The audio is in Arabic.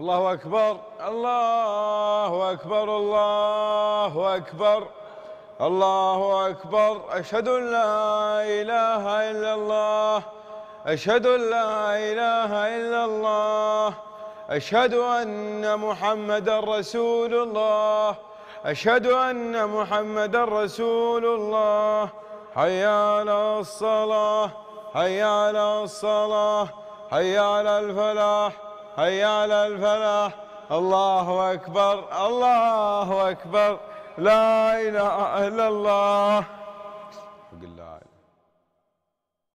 الله أكبر الله أكبر الله أكبر الله أكبر أشهد أن لا إله إلا الله أشهد أن لا إله إلا الله أشهد أن محمدا رسول الله أشهد أن محمدا رسول الله حي على الصلاة حي على الصلاة حي على الفلاح هيا على الفلاح الله أكبر الله أكبر لا إله إلا الله قل لا إله